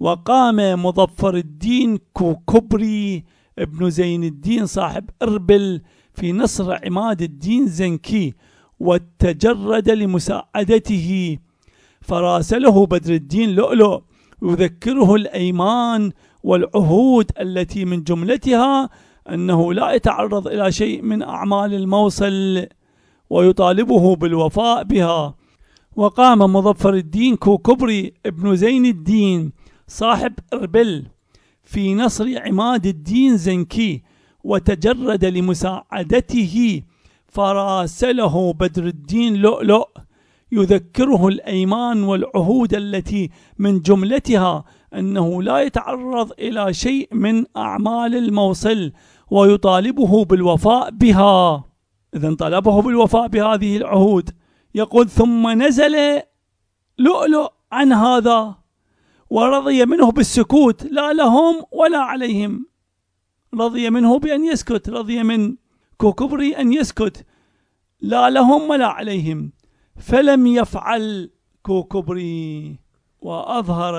وقام مظفر الدين كوكبري ابن زين الدين صاحب أربل في نصر عماد الدين زنكي وتجرد لمساعدته فراسله بدر الدين لؤلؤ يذكره الأيمان والعهود التي من جملتها أنه لا يتعرض إلى شيء من أعمال الموصل ويطالبه بالوفاء بها وقام مظفر الدين كوكبري ابن زين الدين صاحب إربل في نصر عماد الدين زنكي وتجرد لمساعدته فراسله بدر الدين لؤلؤ يذكره الأيمان والعهود التي من جملتها أنه لا يتعرض إلى شيء من أعمال الموصل ويطالبه بالوفاء بها إذا طلبه بالوفاء بهذه العهود يقول ثم نزل لؤلؤ عن هذا ورضي منه بالسكوت لا لهم ولا عليهم رضي منه بأن يسكت رضي من كوكبري أن يسكت لا لهم ولا عليهم فلم يفعل كوكبري وأظهر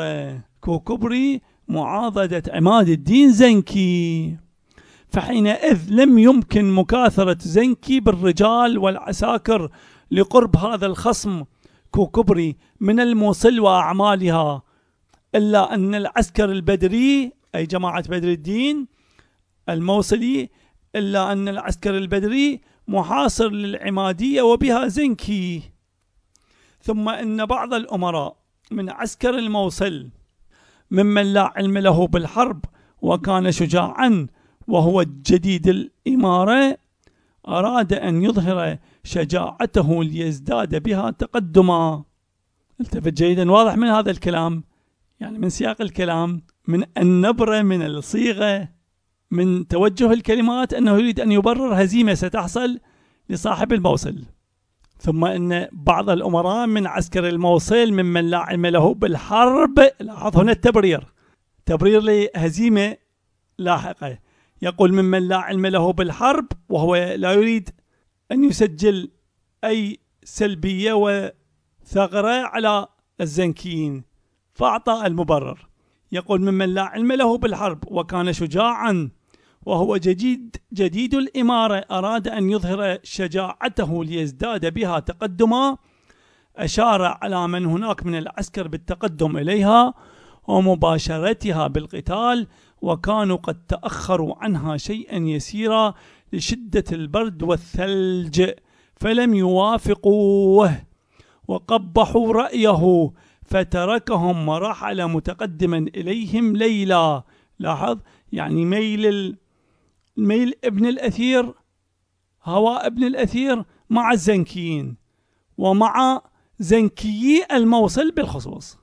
كوكبري معاضدة عماد الدين زنكي فحينئذ لم يمكن مكاثرة زنكي بالرجال والعساكر لقرب هذا الخصم كوكبري من الموصل وأعمالها إلا أن العسكر البدري أي جماعة بدر الدين الموصلي إلا أن العسكر البدري محاصر للعمادية وبها زنكي ثم إن بعض الأمراء من عسكر الموصل ممن لا علم له بالحرب وكان شجاعا وهو جديد الإمارة أراد أن يظهر شجاعته ليزداد بها تقدما التفت جيدا واضح من هذا الكلام يعني من سياق الكلام من النبرة من الصيغة من توجه الكلمات أنه يريد أن يبرر هزيمة ستحصل لصاحب الموصل ثم أن بعض الأمراء من عسكر الموصل ممن لا علم له بالحرب لاحظ هنا التبرير تبرير لهزيمة لاحقة يقول ممن لا علم له بالحرب وهو لا يريد أن يسجل أي سلبية وثغرة على الزنكيين فأعطى المبرر يقول ممن لا علم له بالحرب وكان شجاعا وهو جديد جديد الإمارة أراد أن يظهر شجاعته ليزداد بها تقدما أشار على من هناك من العسكر بالتقدم إليها ومباشرتها بالقتال وكانوا قد تأخروا عنها شيئا يسيرا لشدة البرد والثلج فلم يوافقوه وقبحوا رأيه فتركهم ورحل متقدما إليهم ليلا لاحظ يعني ميل ميل ابن الأثير هواء ابن الأثير مع الزنكيين ومع زنكيي الموصل بالخصوص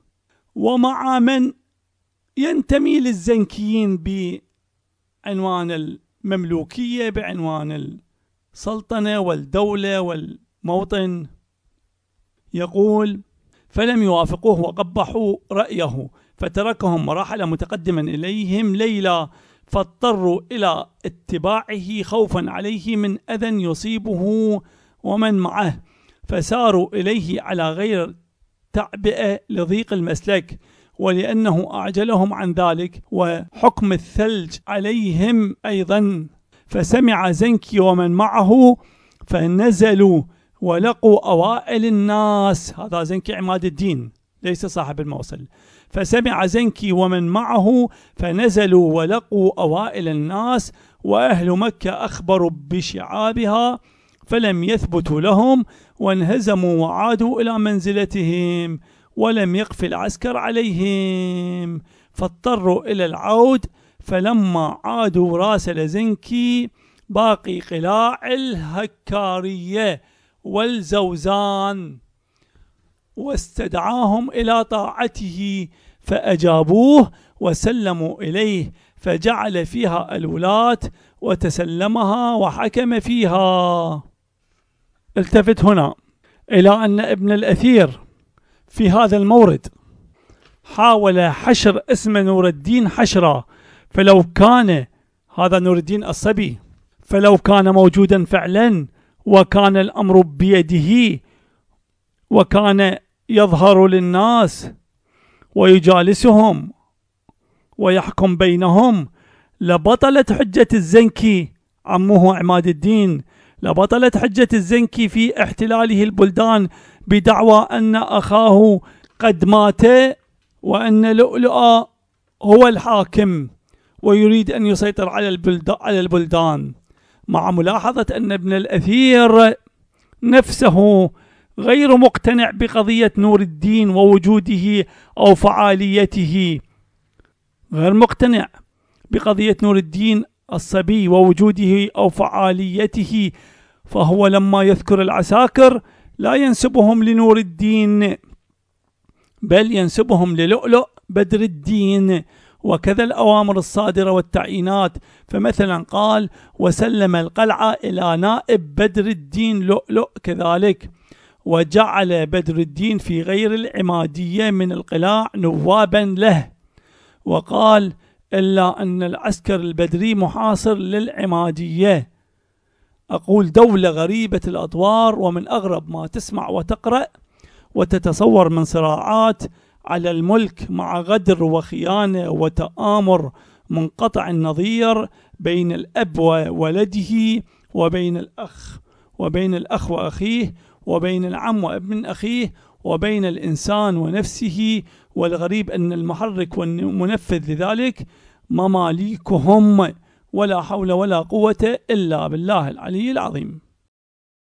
ومع من ينتمي للزنكيين بعنوان المملوكية بعنوان السلطنة والدولة والموطن يقول فلم يوافقوه وقبحوا رأيه فتركهم ورحل متقدما إليهم ليلى فاضطروا إلى اتباعه خوفا عليه من أذى يصيبه ومن معه فساروا إليه على غير تعبئة لضيق المسلك ولأنه أعجلهم عن ذلك وحكم الثلج عليهم أيضا فسمع زنكي ومن معه فنزلوا ولقوا أوائل الناس هذا زنكي عماد الدين ليس صاحب الموصل فسمع زنكي ومن معه فنزلوا ولقوا أوائل الناس وأهل مكة أخبروا بشعابها فلم يثبتوا لهم وانهزموا وعادوا إلى منزلتهم ولم يقف العسكر عليهم فاضطروا إلى العود فلما عادوا راسل زنكي باقي قلاع الهكارية والزوزان واستدعاهم إلى طاعته فأجابوه وسلموا إليه فجعل فيها الولاة وتسلمها وحكم فيها التفت هنا إلى أن ابن الأثير في هذا المورد حاول حشر اسم نور الدين حشرا فلو كان هذا نور الدين الصبي فلو كان موجودا فعلا وكان الأمر بيده وكان يظهر للناس ويجالسهم ويحكم بينهم لبطلت حجة الزنكي عمه عماد الدين لبطلت حجة الزنكي في احتلاله البلدان بدعوى أن أخاه قد مات وأن لؤلؤ هو الحاكم ويريد أن يسيطر على البلدان مع ملاحظة أن ابن الأثير نفسه غير مقتنع بقضية نور الدين ووجوده أو فعاليته غير مقتنع بقضية نور الدين الصبي ووجوده أو فعاليته فهو لما يذكر العساكر لا ينسبهم لنور الدين بل ينسبهم للؤلؤ بدر الدين وكذا الأوامر الصادرة والتعيينات فمثلا قال وسلم القلعة إلى نائب بدر الدين لؤلؤ كذلك وجعل بدر الدين في غير العمادية من القلاع نوابا له وقال إلا أن العسكر البدري محاصر للعمادية أقول دولة غريبة الأطوار ومن أغرب ما تسمع وتقرأ وتتصور من صراعات على الملك مع غدر وخيانة وتآمر منقطع النظير بين الأب وولده وبين الأخ وبين الأخ وأخيه وبين العم وابن أخيه وبين الإنسان ونفسه والغريب أن المحرك والمنفذ لذلك مماليكهم ولا حول ولا قوة إلا بالله العلي العظيم